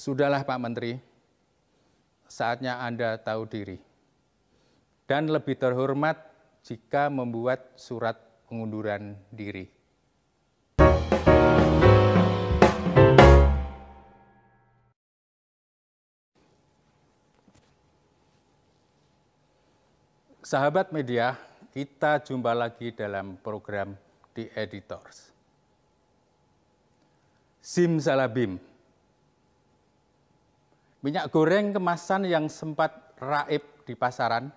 Sudahlah Pak Menteri, saatnya Anda tahu diri. Dan lebih terhormat jika membuat surat pengunduran diri. Sahabat media, kita jumpa lagi dalam program The Editors. Sim Salabim Minyak goreng kemasan yang sempat raib di pasaran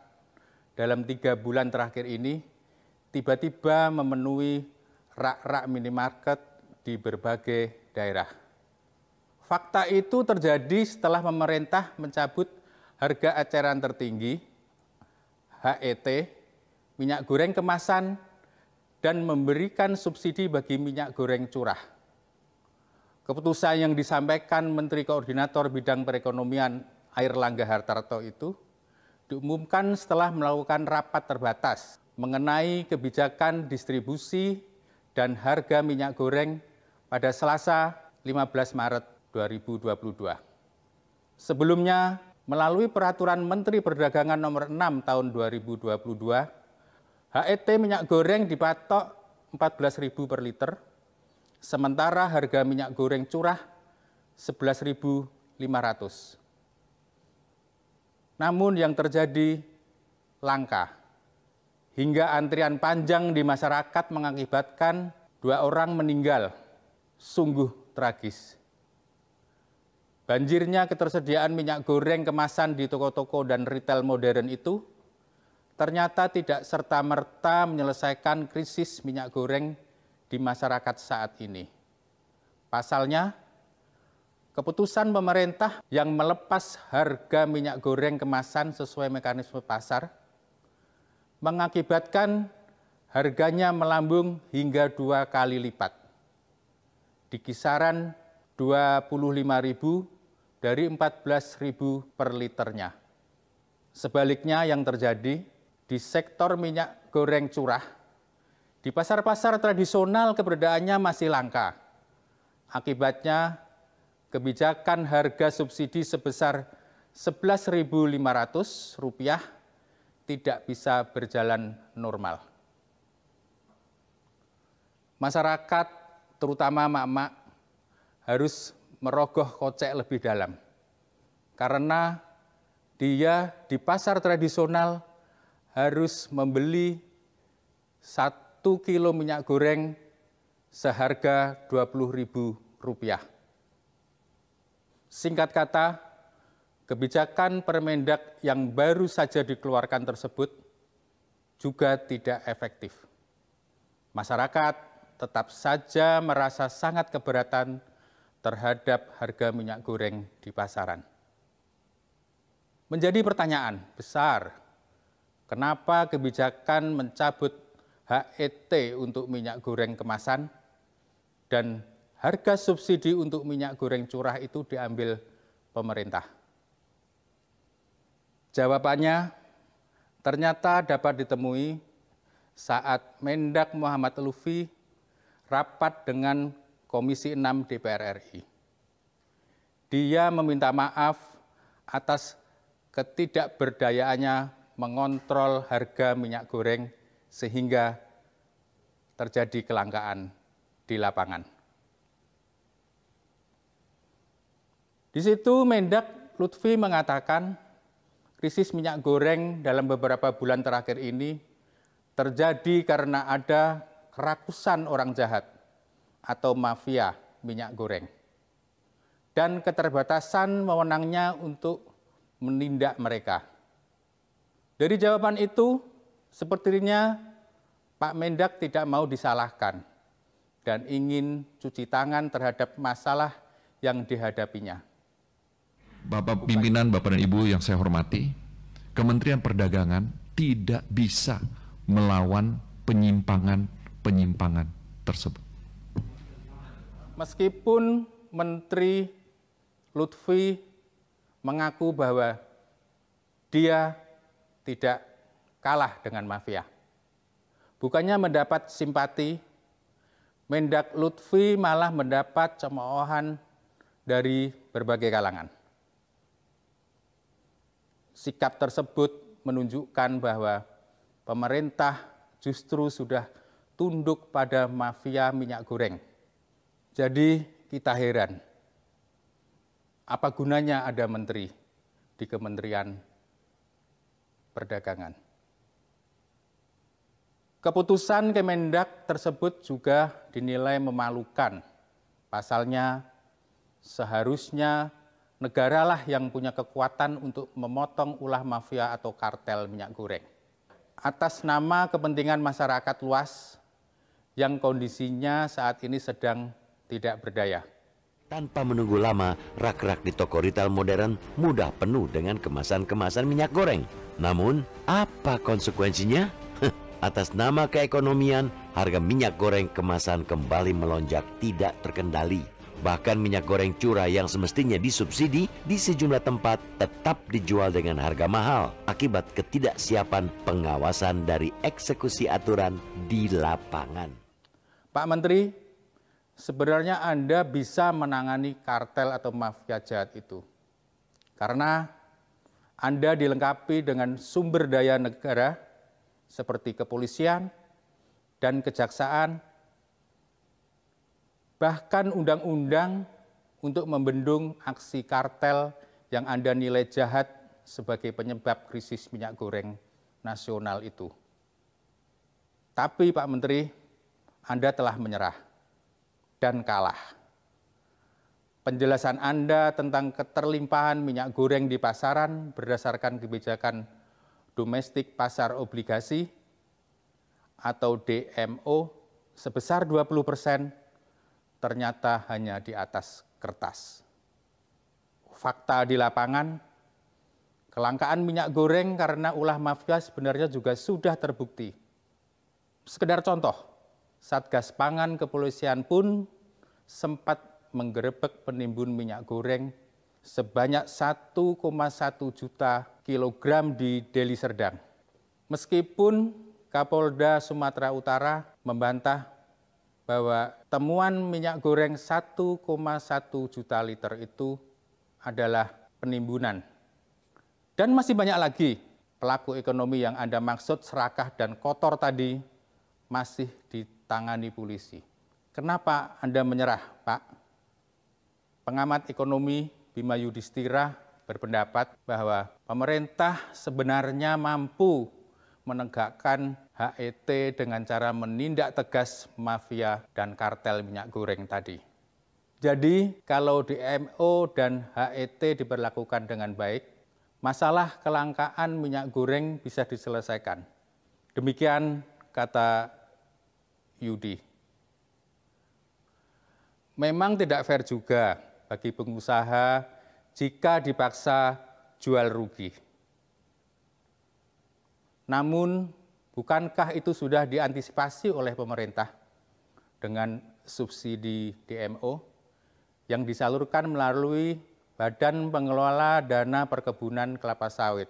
dalam tiga bulan terakhir ini tiba-tiba memenuhi rak-rak minimarket di berbagai daerah. Fakta itu terjadi setelah pemerintah mencabut harga eceran tertinggi, HET, minyak goreng kemasan, dan memberikan subsidi bagi minyak goreng curah keputusan yang disampaikan Menteri Koordinator Bidang Perekonomian Air Langga Hartarto itu diumumkan setelah melakukan rapat terbatas mengenai kebijakan distribusi dan harga minyak goreng pada Selasa 15 Maret 2022. Sebelumnya, melalui peraturan Menteri Perdagangan nomor 6 tahun 2022, HET minyak goreng dipatok 14.000 per liter Sementara harga minyak goreng curah 11.500. Namun yang terjadi langka. Hingga antrian panjang di masyarakat mengakibatkan dua orang meninggal. Sungguh tragis. Banjirnya ketersediaan minyak goreng kemasan di toko-toko dan retail modern itu ternyata tidak serta-merta menyelesaikan krisis minyak goreng di masyarakat saat ini. Pasalnya, keputusan pemerintah yang melepas harga minyak goreng kemasan sesuai mekanisme pasar mengakibatkan harganya melambung hingga dua kali lipat. Di kisaran 25.000 dari 14.000 per liternya. Sebaliknya yang terjadi di sektor minyak goreng curah di pasar-pasar tradisional keberadaannya masih langka. Akibatnya, kebijakan harga subsidi sebesar Rp11.500 tidak bisa berjalan normal. Masyarakat, terutama mak-mak, harus merogoh kocek lebih dalam. Karena dia di pasar tradisional harus membeli satu kilo minyak goreng seharga Rp20.000. Singkat kata, kebijakan Permendak yang baru saja dikeluarkan tersebut juga tidak efektif. Masyarakat tetap saja merasa sangat keberatan terhadap harga minyak goreng di pasaran. Menjadi pertanyaan besar, kenapa kebijakan mencabut HET untuk minyak goreng kemasan dan harga subsidi untuk minyak goreng curah itu diambil pemerintah. Jawabannya ternyata dapat ditemui saat Mendak Muhammad Lufi rapat dengan Komisi 6 DPR RI. Dia meminta maaf atas ketidakberdayaannya mengontrol harga minyak goreng sehingga terjadi kelangkaan di lapangan. Di situ Mendak Lutfi mengatakan krisis minyak goreng dalam beberapa bulan terakhir ini terjadi karena ada kerakusan orang jahat atau mafia minyak goreng dan keterbatasan wewenangnya untuk menindak mereka. Dari jawaban itu, Sepertinya Pak Mendak tidak mau disalahkan dan ingin cuci tangan terhadap masalah yang dihadapinya. Bapak pimpinan, Bapak dan Ibu yang saya hormati, Kementerian Perdagangan tidak bisa melawan penyimpangan-penyimpangan tersebut. Meskipun Menteri Lutfi mengaku bahwa dia tidak kalah dengan mafia. Bukannya mendapat simpati, Mendak Lutfi malah mendapat cemoohan dari berbagai kalangan. Sikap tersebut menunjukkan bahwa pemerintah justru sudah tunduk pada mafia minyak goreng. Jadi kita heran, apa gunanya ada menteri di Kementerian Perdagangan? Keputusan Kemendak tersebut juga dinilai memalukan. Pasalnya, seharusnya negaralah yang punya kekuatan untuk memotong ulah mafia atau kartel minyak goreng. Atas nama kepentingan masyarakat luas yang kondisinya saat ini sedang tidak berdaya. Tanpa menunggu lama, rak-rak di toko retail modern mudah penuh dengan kemasan-kemasan minyak goreng. Namun, apa konsekuensinya? Atas nama keekonomian, harga minyak goreng kemasan kembali melonjak tidak terkendali. Bahkan minyak goreng curah yang semestinya disubsidi di sejumlah tempat tetap dijual dengan harga mahal akibat ketidaksiapan pengawasan dari eksekusi aturan di lapangan. Pak Menteri, sebenarnya Anda bisa menangani kartel atau mafia jahat itu. Karena Anda dilengkapi dengan sumber daya negara seperti kepolisian dan kejaksaan, bahkan undang-undang untuk membendung aksi kartel yang Anda nilai jahat sebagai penyebab krisis minyak goreng nasional itu. Tapi Pak Menteri, Anda telah menyerah dan kalah. Penjelasan Anda tentang keterlimpahan minyak goreng di pasaran berdasarkan kebijakan domestik pasar obligasi atau DMO sebesar 20 persen ternyata hanya di atas kertas. Fakta di lapangan, kelangkaan minyak goreng karena ulah mafia sebenarnya juga sudah terbukti. Sekedar contoh, Satgas Pangan Kepolisian pun sempat menggerebek penimbun minyak goreng sebanyak 1,1 juta kg di Deli Serdang. Meskipun Kapolda Sumatera Utara membantah bahwa temuan minyak goreng 1,1 juta liter itu adalah penimbunan. Dan masih banyak lagi pelaku ekonomi yang Anda maksud serakah dan kotor tadi masih ditangani polisi. Kenapa Anda menyerah, Pak? Pengamat ekonomi Bima Yudhistira berpendapat bahwa pemerintah sebenarnya mampu menegakkan HET dengan cara menindak tegas mafia dan kartel minyak goreng tadi. Jadi kalau DMO dan HET diberlakukan dengan baik, masalah kelangkaan minyak goreng bisa diselesaikan. Demikian kata Yudi. Memang tidak fair juga bagi pengusaha jika dipaksa jual rugi. Namun, bukankah itu sudah diantisipasi oleh pemerintah dengan subsidi DMO yang disalurkan melalui Badan Pengelola Dana Perkebunan Kelapa Sawit?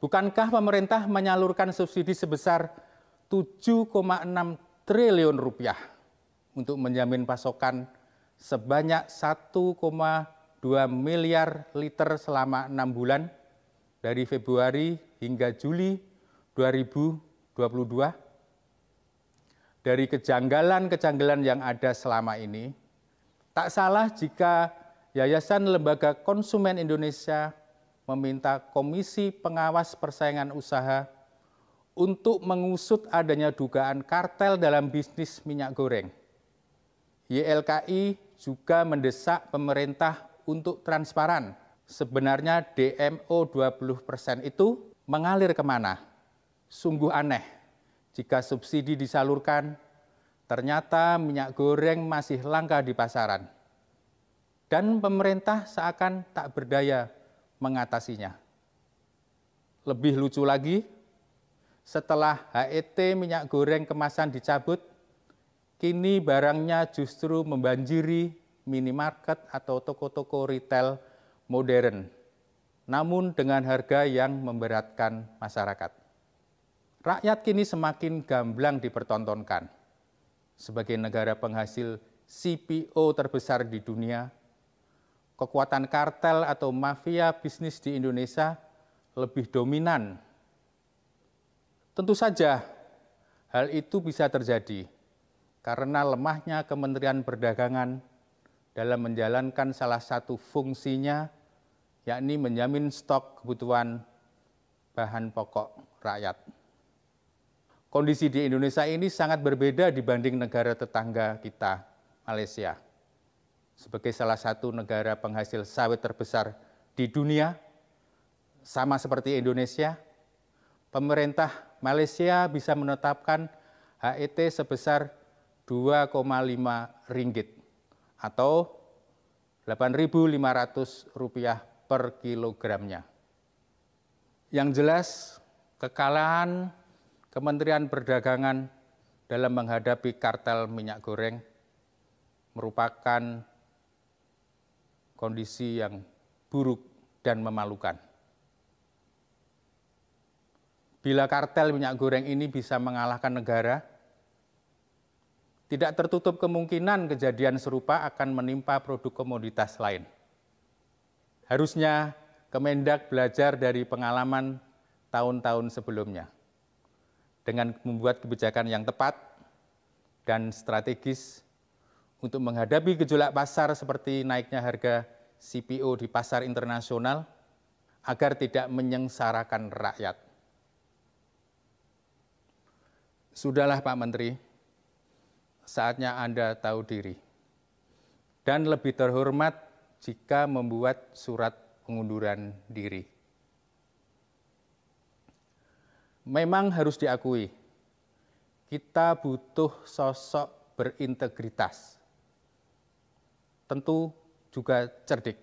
Bukankah pemerintah menyalurkan subsidi sebesar 7,6 triliun rupiah untuk menjamin pasokan sebanyak 2 miliar liter selama enam bulan dari Februari hingga Juli 2022. Dari kejanggalan-kejanggalan yang ada selama ini, tak salah jika Yayasan Lembaga Konsumen Indonesia meminta Komisi Pengawas Persaingan Usaha untuk mengusut adanya dugaan kartel dalam bisnis minyak goreng. YLKI juga mendesak pemerintah untuk transparan. Sebenarnya DMO 20% itu mengalir kemana? Sungguh aneh jika subsidi disalurkan, ternyata minyak goreng masih langka di pasaran. Dan pemerintah seakan tak berdaya mengatasinya. Lebih lucu lagi, setelah HET minyak goreng kemasan dicabut, kini barangnya justru membanjiri minimarket atau toko-toko retail modern, namun dengan harga yang memberatkan masyarakat. Rakyat kini semakin gamblang dipertontonkan. Sebagai negara penghasil CPO terbesar di dunia, kekuatan kartel atau mafia bisnis di Indonesia lebih dominan. Tentu saja hal itu bisa terjadi karena lemahnya Kementerian Perdagangan dalam menjalankan salah satu fungsinya, yakni menjamin stok kebutuhan bahan pokok rakyat. Kondisi di Indonesia ini sangat berbeda dibanding negara tetangga kita, Malaysia. Sebagai salah satu negara penghasil sawit terbesar di dunia, sama seperti Indonesia, pemerintah Malaysia bisa menetapkan HET sebesar 2,5 ringgit atau Rp8.500 per kilogramnya. Yang jelas kekalahan Kementerian Perdagangan dalam menghadapi kartel minyak goreng merupakan kondisi yang buruk dan memalukan. Bila kartel minyak goreng ini bisa mengalahkan negara, tidak tertutup kemungkinan kejadian serupa akan menimpa produk komoditas lain. Harusnya Kemendak belajar dari pengalaman tahun-tahun sebelumnya. Dengan membuat kebijakan yang tepat dan strategis untuk menghadapi gejolak pasar seperti naiknya harga CPO di pasar internasional agar tidak menyengsarakan rakyat. Sudahlah Pak Menteri, saatnya Anda tahu diri. Dan lebih terhormat jika membuat surat pengunduran diri. Memang harus diakui, kita butuh sosok berintegritas. Tentu juga cerdik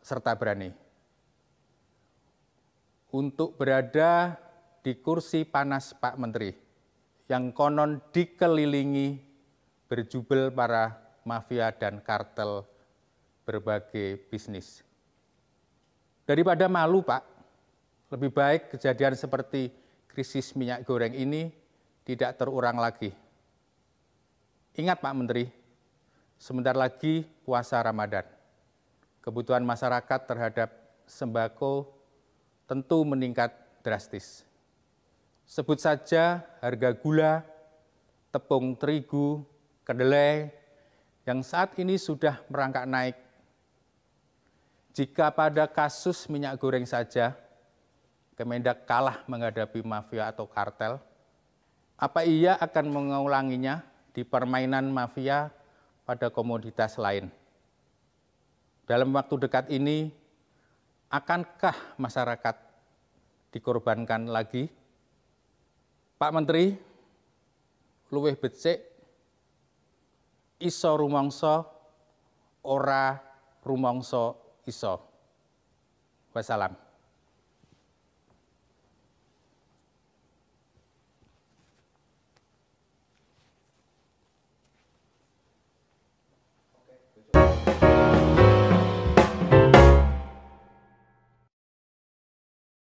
serta berani. Untuk berada di kursi panas Pak Menteri, yang konon dikelilingi berjubel para mafia dan kartel berbagai bisnis. Daripada malu, Pak, lebih baik kejadian seperti krisis minyak goreng ini tidak terurang lagi. Ingat Pak Menteri, sebentar lagi puasa Ramadan. Kebutuhan masyarakat terhadap sembako tentu meningkat drastis. Sebut saja harga gula, tepung terigu, kedelai yang saat ini sudah merangkak naik. Jika pada kasus minyak goreng saja, Kemendak kalah menghadapi mafia atau kartel, apa ia akan mengulanginya di permainan mafia pada komoditas lain? Dalam waktu dekat ini, akankah masyarakat dikorbankan lagi? Pak Menteri luwih becek, iso rumangsa ora rumangsa iso. Wassalam.